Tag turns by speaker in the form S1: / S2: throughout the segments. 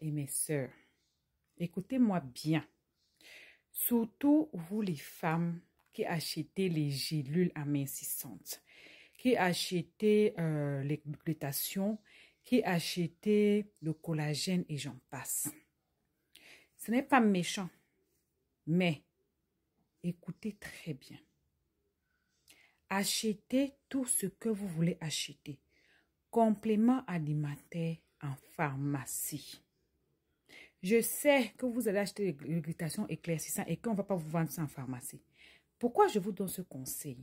S1: et mes sœurs, écoutez-moi bien. Surtout vous les femmes qui achetez les gélules amincissantes, qui achetez euh, les glutations, qui achetez le collagène et j'en passe. Ce n'est pas méchant, mais écoutez très bien. Achetez tout ce que vous voulez acheter. Complément alimentaires en pharmacie. Je sais que vous allez acheter l'irritation éclaircissant et qu'on ne va pas vous vendre ça en pharmacie. Pourquoi je vous donne ce conseil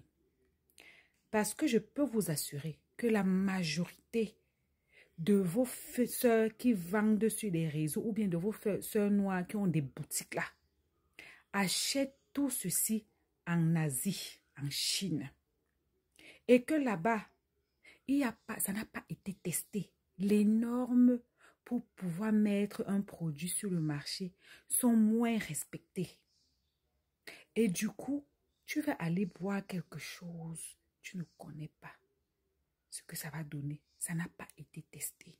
S1: Parce que je peux vous assurer que la majorité de vos soeurs qui vendent dessus des réseaux ou bien de vos soeurs noires qui ont des boutiques là, achètent tout ceci en Asie, en Chine. Et que là-bas, ça n'a pas été testé. L'énorme pour pouvoir mettre un produit sur le marché sont moins respectés. Et du coup, tu vas aller boire quelque chose, tu ne connais pas ce que ça va donner. Ça n'a pas été testé.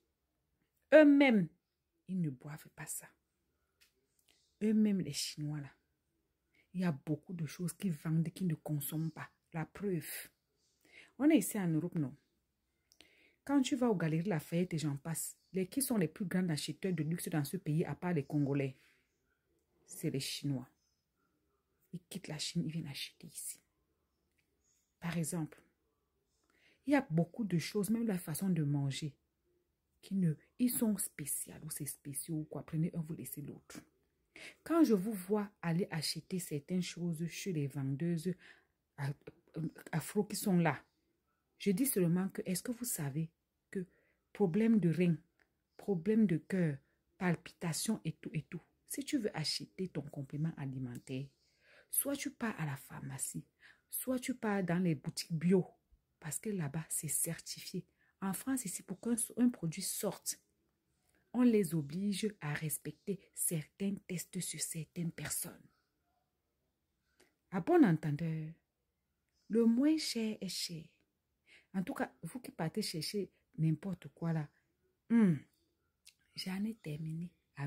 S1: Eux-mêmes, ils ne boivent pas ça. Eux-mêmes, les Chinois, là, il y a beaucoup de choses qu'ils vendent, qu'ils ne consomment pas. La preuve. On est ici en Europe, non quand tu vas aux galeries Lafayette et j'en passe, les qui sont les plus grands acheteurs de luxe dans ce pays à part les Congolais C'est les Chinois. Ils quittent la Chine, ils viennent acheter ici. Par exemple, il y a beaucoup de choses, même la façon de manger, qui ne, ils sont spéciales ou c'est spécial ou quoi. Prenez un, vous laissez l'autre. Quand je vous vois aller acheter certaines choses chez les vendeuses euh, afro qui sont là, je dis seulement que, est-ce que vous savez que problème de rein, problème de cœur, palpitations et tout et tout, si tu veux acheter ton complément alimentaire, soit tu pars à la pharmacie, soit tu pars dans les boutiques bio, parce que là-bas, c'est certifié. En France, ici, pour qu'un produit sorte, on les oblige à respecter certains tests sur certaines personnes. À bon entendeur, le moins cher est cher. En tout cas, vous qui partez chercher n'importe quoi là, hmm, j'en ai terminé. À